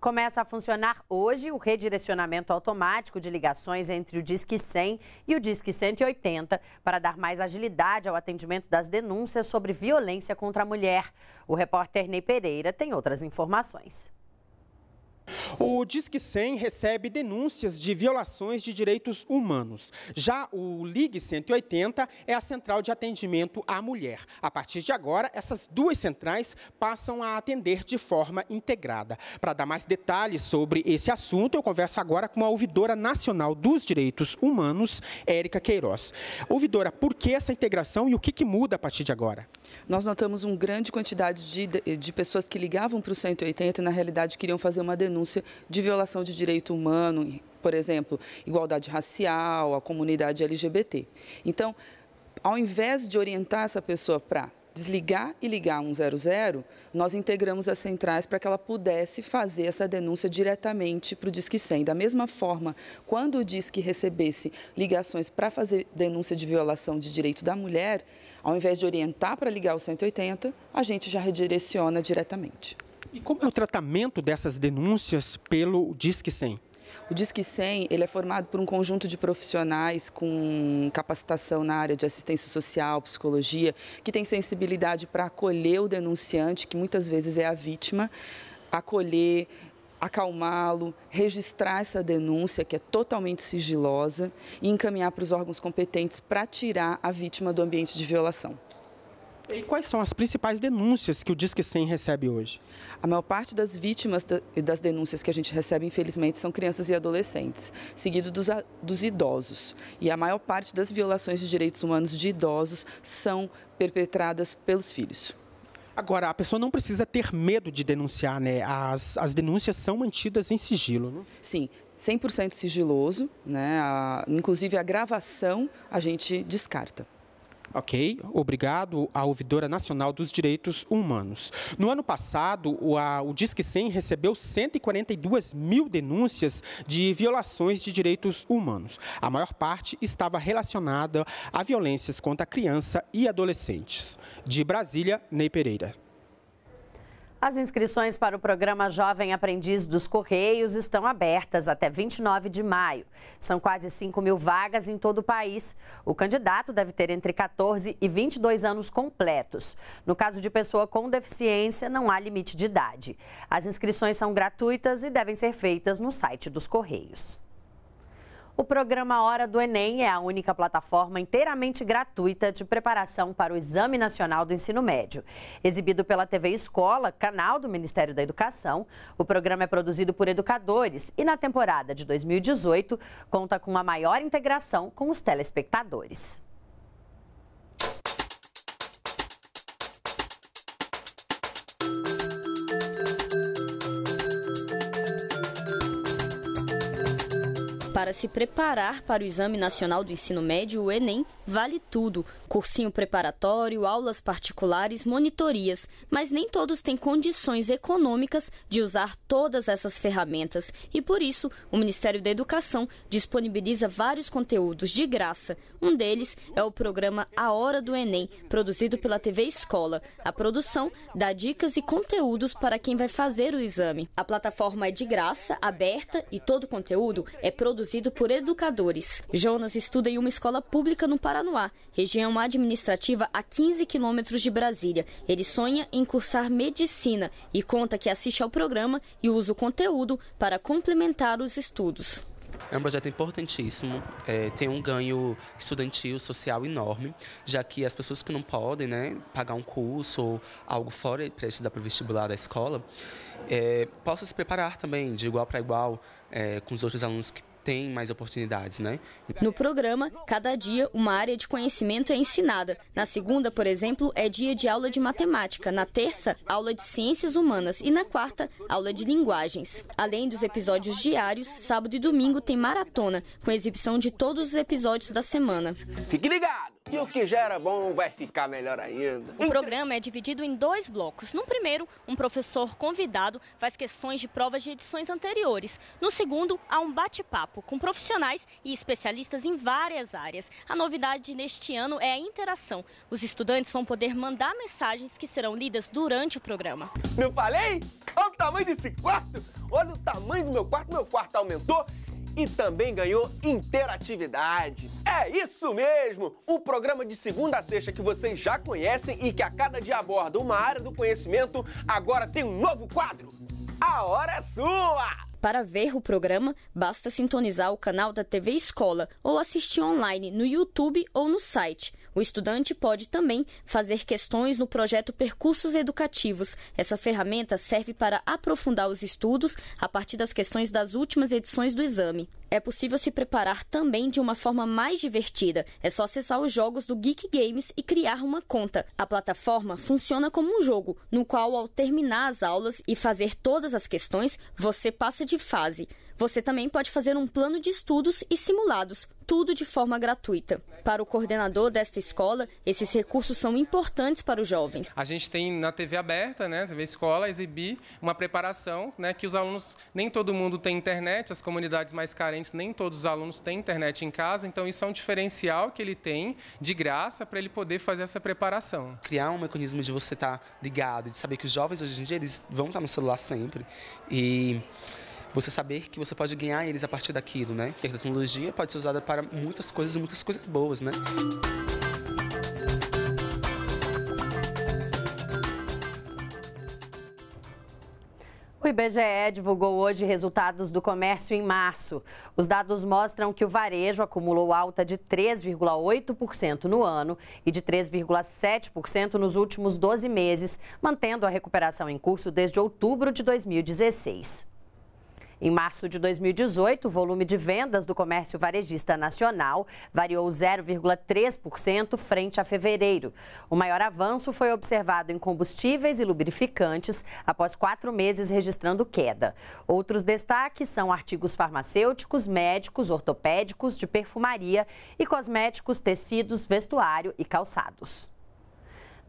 Começa a funcionar hoje o redirecionamento automático de ligações entre o Disque 100 e o Disque 180 para dar mais agilidade ao atendimento das denúncias sobre violência contra a mulher. O repórter Ney Pereira tem outras informações. O Disque 100 recebe denúncias de violações de direitos humanos. Já o Ligue 180 é a central de atendimento à mulher. A partir de agora, essas duas centrais passam a atender de forma integrada. Para dar mais detalhes sobre esse assunto, eu converso agora com a ouvidora nacional dos direitos humanos, Érica Queiroz. Ouvidora, por que essa integração e o que, que muda a partir de agora? Nós notamos uma grande quantidade de, de pessoas que ligavam para o 180 e, na realidade, queriam fazer uma denúncia denúncia de violação de direito humano, por exemplo, igualdade racial, a comunidade LGBT. Então, ao invés de orientar essa pessoa para desligar e ligar 100, nós integramos as centrais para que ela pudesse fazer essa denúncia diretamente para o Disque 100. Da mesma forma, quando o Disque recebesse ligações para fazer denúncia de violação de direito da mulher, ao invés de orientar para ligar o 180, a gente já redireciona diretamente. E como é o tratamento dessas denúncias pelo Disque 100? O Disque 100 ele é formado por um conjunto de profissionais com capacitação na área de assistência social, psicologia, que tem sensibilidade para acolher o denunciante, que muitas vezes é a vítima, acolher, acalmá-lo, registrar essa denúncia, que é totalmente sigilosa, e encaminhar para os órgãos competentes para tirar a vítima do ambiente de violação. E quais são as principais denúncias que o Disque 100 recebe hoje? A maior parte das vítimas e das denúncias que a gente recebe, infelizmente, são crianças e adolescentes, seguido dos, dos idosos. E a maior parte das violações de direitos humanos de idosos são perpetradas pelos filhos. Agora, a pessoa não precisa ter medo de denunciar, né? As, as denúncias são mantidas em sigilo, né? Sim, 100% sigiloso, né? A, inclusive a gravação a gente descarta. Ok, obrigado à Ouvidora Nacional dos Direitos Humanos. No ano passado, o, a, o Disque 100 recebeu 142 mil denúncias de violações de direitos humanos. A maior parte estava relacionada a violências contra criança e adolescentes. De Brasília, Ney Pereira. As inscrições para o programa Jovem Aprendiz dos Correios estão abertas até 29 de maio. São quase 5 mil vagas em todo o país. O candidato deve ter entre 14 e 22 anos completos. No caso de pessoa com deficiência, não há limite de idade. As inscrições são gratuitas e devem ser feitas no site dos Correios. O programa Hora do Enem é a única plataforma inteiramente gratuita de preparação para o Exame Nacional do Ensino Médio. Exibido pela TV Escola, canal do Ministério da Educação, o programa é produzido por educadores e, na temporada de 2018, conta com uma maior integração com os telespectadores. Para se preparar para o Exame Nacional do Ensino Médio, o Enem, vale tudo: cursinho preparatório, aulas particulares, monitorias. Mas nem todos têm condições econômicas de usar todas essas ferramentas. E por isso, o Ministério da Educação disponibiliza vários conteúdos de graça. Um deles é o programa A Hora do Enem, produzido pela TV Escola. A produção dá dicas e conteúdos para quem vai fazer o exame. A plataforma é de graça, aberta e todo o conteúdo é produzido produzido por educadores. Jonas estuda em uma escola pública no Paranoá, região administrativa a 15 quilômetros de Brasília. Ele sonha em cursar medicina e conta que assiste ao programa e usa o conteúdo para complementar os estudos. É um projeto importantíssimo, é, tem um ganho estudantil, social enorme, já que as pessoas que não podem né, pagar um curso ou algo fora para estudar para o vestibular da escola, é, possam se preparar também de igual para igual é, com os outros alunos que tem mais oportunidades, né? No programa, cada dia uma área de conhecimento é ensinada. Na segunda, por exemplo, é dia de aula de matemática, na terça, aula de ciências humanas e na quarta, aula de linguagens. Além dos episódios diários, sábado e domingo tem maratona, com exibição de todos os episódios da semana. Fique ligado! E o que já era bom vai ficar melhor ainda. O programa é dividido em dois blocos. No primeiro, um professor convidado faz questões de provas de edições anteriores. No segundo, há um bate-papo com profissionais e especialistas em várias áreas. A novidade neste ano é a interação. Os estudantes vão poder mandar mensagens que serão lidas durante o programa. Não falei? Olha o tamanho desse quarto! Olha o tamanho do meu quarto, meu quarto aumentou e também ganhou interatividade. É isso mesmo! O programa de segunda a sexta que vocês já conhecem e que a cada dia aborda uma área do conhecimento, agora tem um novo quadro. A hora é sua! Para ver o programa, basta sintonizar o canal da TV Escola ou assistir online no YouTube ou no site o estudante pode também fazer questões no projeto Percursos Educativos. Essa ferramenta serve para aprofundar os estudos a partir das questões das últimas edições do exame. É possível se preparar também de uma forma mais divertida. É só acessar os jogos do Geek Games e criar uma conta. A plataforma funciona como um jogo, no qual, ao terminar as aulas e fazer todas as questões, você passa de fase. Você também pode fazer um plano de estudos e simulados, tudo de forma gratuita. Para o coordenador desta escola, esses recursos são importantes para os jovens. A gente tem na TV aberta, né, TV Escola, exibir uma preparação, né, que os alunos, nem todo mundo tem internet, as comunidades mais carentes, nem todos os alunos têm internet em casa, então isso é um diferencial que ele tem de graça para ele poder fazer essa preparação. Criar um mecanismo de você estar tá ligado, de saber que os jovens hoje em dia eles vão estar tá no celular sempre e você saber que você pode ganhar eles a partir daquilo, né? Que a tecnologia pode ser usada para muitas coisas, muitas coisas boas, né? O IBGE divulgou hoje resultados do comércio em março. Os dados mostram que o varejo acumulou alta de 3,8% no ano e de 3,7% nos últimos 12 meses, mantendo a recuperação em curso desde outubro de 2016. Em março de 2018, o volume de vendas do comércio varejista nacional variou 0,3% frente a fevereiro. O maior avanço foi observado em combustíveis e lubrificantes, após quatro meses registrando queda. Outros destaques são artigos farmacêuticos, médicos, ortopédicos, de perfumaria e cosméticos, tecidos, vestuário e calçados.